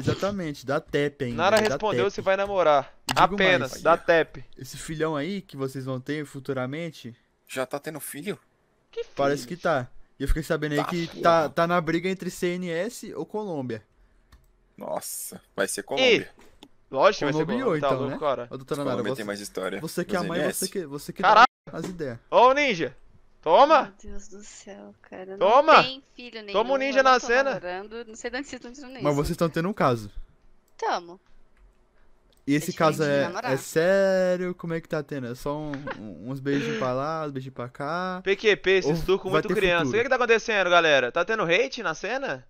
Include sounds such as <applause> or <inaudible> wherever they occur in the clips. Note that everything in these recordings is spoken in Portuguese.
Exatamente, dá TEP ainda. Nara né, respondeu se vai namorar. Apenas, mais, dá TEP. Esse filhão aí que vocês vão ter futuramente. Já tá tendo filho? Que filho? Parece que tá. E eu fiquei sabendo tá aí que tá, tá na briga entre CNS ou Colômbia. Nossa, vai ser Colômbia. E... Lógico, vai ser Colômbia. Então, tá louco, né? cara. Ô, doutora Nara, você, mais história. Você que é a mãe, é você que, você que dá as ideias. Ô, Ninja! Toma! Meu Deus do céu, cara. Toma! Não tem filho nenhum. Toma um ninja na cena. Namorando. Não sei de onde vocês estão dizendo isso. Mas vocês estão tendo um caso. Tamo. E esse é caso é, é sério? Como é que tá tendo? É só um, um, uns beijos pra lá, uns beijos pra cá? PQP, esses turcos muito criança. Futuro. O que, é que tá acontecendo, galera? Tá tendo hate na cena?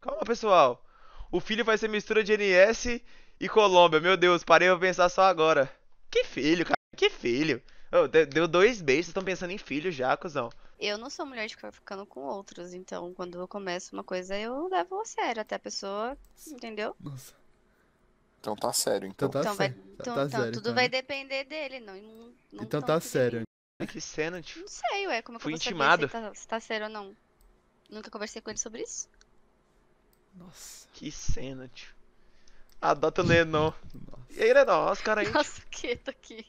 Calma, pessoal. O filho vai ser mistura de NS e Colômbia. Meu Deus, parei pra pensar só agora. Que filho, cara. Que filho. Oh, deu dois beijos, estão pensando em filho já, cuzão. Eu não sou mulher de ficar ficando com outros, então quando eu começo uma coisa, eu levo a sério até a pessoa, entendeu? Nossa. Então tá sério, então. Então, tá então, sério. Vai, tá então, tá então sério, tudo então. vai depender dele, não. não, então tá sério. Mim. Que cena, tipo. Não sei, ué, como é que eu intimado. Se tá, se tá sério ou não. Nunca conversei com ele sobre isso. Nossa. Que cena, tio. Adota o Lennon. E aí, Lennon, os caras aí. Nossa, <laughs> quieto aqui.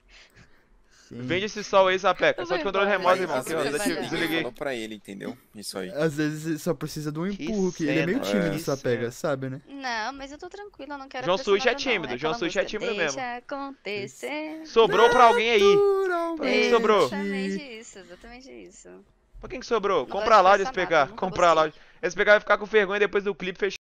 Sim. Vende esse sol aí, Zapeca. É só de controle remoto, irmão. É que eu desliguei. Falou pra ele, entendeu? Isso aí. Às vezes só precisa de um empurro, que, que ele é meio tímido, é. Zapega, sabe, né? Não, mas eu tô tranquilo, eu não quero João Switch é tímido, é João Switch é tímido mesmo. Deixa acontecer. Sobrou pra alguém aí. Pra quem sobrou? Exatamente isso, exatamente isso. Pra quem que sobrou? Comprar lá de SPK. Comprar lá. SPK vai ficar com vergonha depois do clipe fechado.